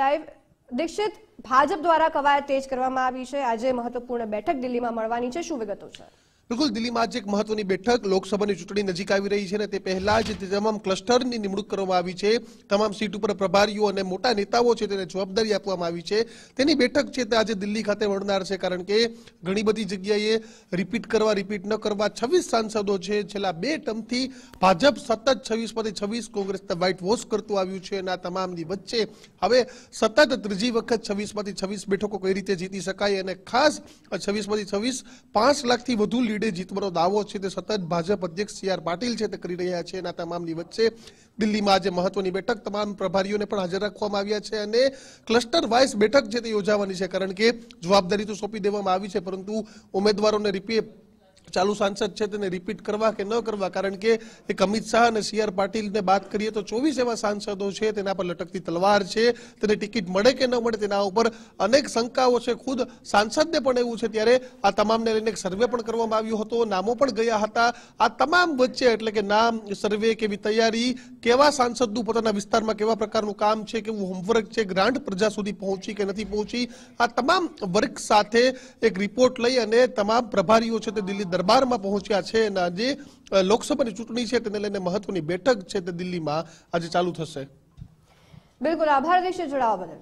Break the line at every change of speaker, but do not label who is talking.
live Dixit Bhajap દ્વારા કવાયત તેજ કરવામાં આવી છે આજે મહત્વપૂર્ણ બેઠક દિલ્હીમાં મળવાની છે શું વિગતો છે
બિલકુલ દિલ્હીમાં આજે એક મહત્વની બેઠક લોકસભાની ચૂંટણી નજીક આવી રહી છે અને તે પહેલા જ તમામ ક્લસ્ટરની નિમણૂક કરવામાં આવી છે તમામ સીટ ઉપર પ્રભારીઓ અને મોટા નેતાઓ છે તેને જવાબદારી આપવામાં આવી છે તેની બેઠક છે તે આજે દિલ્હી ખાતે મળનાર છે કારણ કે ઘણી બધી જગ્યાએ રિપીટ કરવા રિપીટ ન કરવા છવ્વીસ સાંસદો છેલ્લા બે ટર્મથી ભાજપ સતત છવ્વીસમાંથી છવ્વીસ કોંગ્રેસને વ્હાઇટ વોશ કરતું આવ્યું છે અને આ તમામની વચ્ચે હવે સતત ત્રીજી વખત છવ્વીસમાંથી છવ્વીસ બેઠકો કઈ રીતે જીતી શકાય અને ખાસ છવ્વીસમાંથી છવ્વીસ પાંચ લાખથી વધુ લીડ લીડે જીતવાનો દાવો છે તે સતત ભાજપ અધ્યક્ષ સી આર પાટીલ છે તે કરી રહ્યા છે એના તમામની વચ્ચે દિલ્હીમાં આજે મહત્વની બેઠક તમામ પ્રભારીઓને પણ હાજર રાખવામાં આવ્યા છે અને ક્લસ્ટર વાઇઝ બેઠક છે તે યોજાવાની છે કારણ કે જવાબદારી તો સોંપી દેવામાં આવી છે પરંતુ ઉમેદવારોને રિપીટ ચાલુ સાંસદ છે તેને રિપીટ કરવા કે ન કરવા કારણ કે એક અમિત શાહ અને સી આર પાટીલને વાત કરીએ તો ચોવીસ એવા સાંસદો છે તેના પર લટકતી તલવાર છે તેને ટિકિટ મળે કે ન મળે તેના ઉપર અનેક શંકાઓ છે ખુદ સાંસદને પણ એવું છે ત્યારે આ તમામને લઈને એક સર્વે પણ કરવામાં આવ્યો હતો નામો પણ ગયા હતા આ તમામ વચ્ચે એટલે કે નામ સર્વે કેવી તૈયારી કેવા સાંસદનું પોતાના વિસ્તારમાં કેવા પ્રકારનું કામ છે કેવું હોમવર્ક છે ગ્રાન્ટ પ્રજા સુધી પહોંચી કે નથી પહોંચી આ તમામ વર્ગ સાથે એક રિપોર્ટ લઈ અને તમામ પ્રભારીઓ છે તે દિલ્હી દરબારમાં પહોંચ્યા છે અને આજે લોકસભાની ચૂંટણી છે તેને લઈને મહત્વની બેઠક છે તે દિલ્હીમાં આજે ચાલુ થશે
બિલકુલ આભાર દેશે જોડાવા બદલ